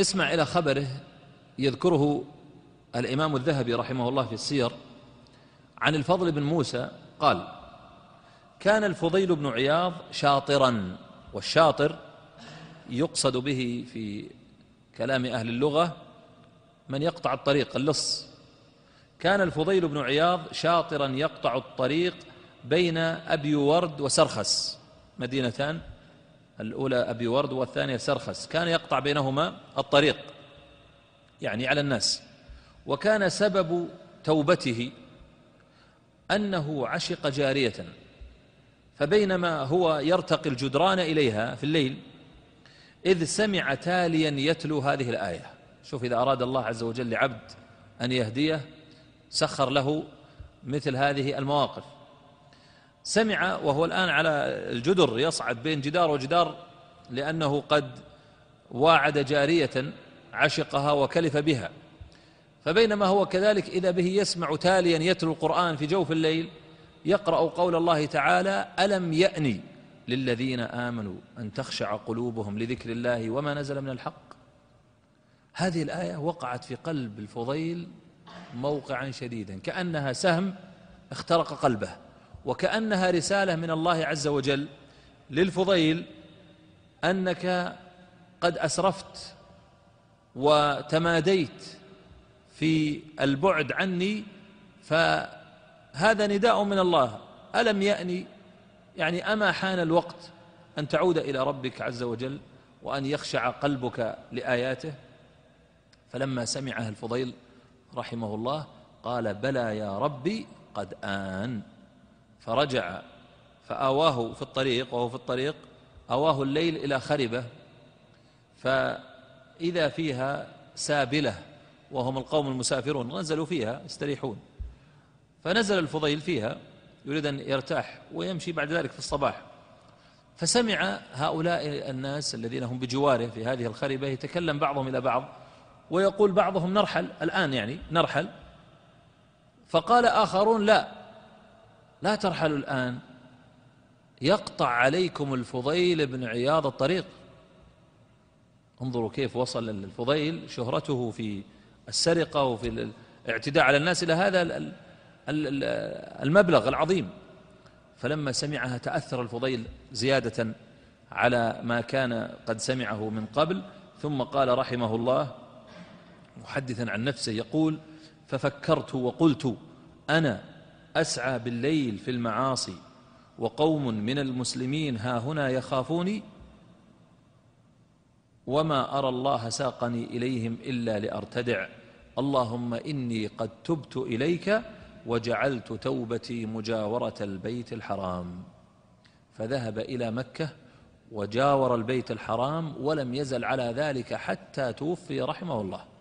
اسمع إلى خبره يذكره الإمام الذهبي رحمه الله في السير عن الفضل بن موسى قال كان الفضيل بن عياض شاطرا والشاطر يقصد به في كلام أهل اللغة من يقطع الطريق اللص كان الفضيل بن عياض شاطرا يقطع الطريق بين أبي ورد وسرخس مدينتان الأولى أبي ورد والثانية سرخس كان يقطع بينهما الطريق يعني على الناس وكان سبب توبته أنه عشق جارية فبينما هو يرتقي الجدران إليها في الليل إذ سمع تاليا يتلو هذه الآية شوف إذا أراد الله عز وجل لعبد أن يهديه سخر له مثل هذه المواقف سمع وهو الآن على الجدر يصعد بين جدار وجدار لأنه قد واعد جارية عشقها وكلف بها فبينما هو كذلك إذا به يسمع تاليا يتلو القرآن في جوف الليل يقرأ قول الله تعالى ألم يأني للذين آمنوا أن تخشع قلوبهم لذكر الله وما نزل من الحق هذه الآية وقعت في قلب الفضيل موقعا شديدا كأنها سهم اخترق قلبه وكأنها رسالة من الله عز وجل للفضيل أنك قد أسرفت وتماديت في البعد عني فهذا نداء من الله ألم يأني يعني أما حان الوقت أن تعود إلى ربك عز وجل وأن يخشع قلبك لآياته فلما سمعها الفضيل رحمه الله قال بلى يا ربي قد آن فرجع فآواه في الطريق وهو في الطريق آواه الليل إلى خربة فإذا فيها سابلة وهم القوم المسافرون نزلوا فيها يستريحون فنزل الفضيل فيها يريد أن يرتاح ويمشي بعد ذلك في الصباح فسمع هؤلاء الناس الذين هم بجواره في هذه الخربة يتكلم بعضهم إلى بعض ويقول بعضهم نرحل الآن يعني نرحل فقال آخرون لا لا ترحلوا الآن يقطع عليكم الفضيل بن عياض الطريق انظروا كيف وصل الفضيل شهرته في السرقة وفي الاعتداء على الناس إلى هذا المبلغ العظيم فلما سمعها تأثر الفضيل زيادة على ما كان قد سمعه من قبل ثم قال رحمه الله محدثا عن نفسه يقول ففكرت وقلت أنا أسعى بالليل في المعاصي وقوم من المسلمين ها هنا يخافوني وما أرى الله ساقني إليهم إلا لأرتدع اللهم إني قد تبت إليك وجعلت توبتي مجاورة البيت الحرام فذهب إلى مكة وجاور البيت الحرام ولم يزل على ذلك حتى توفي رحمه الله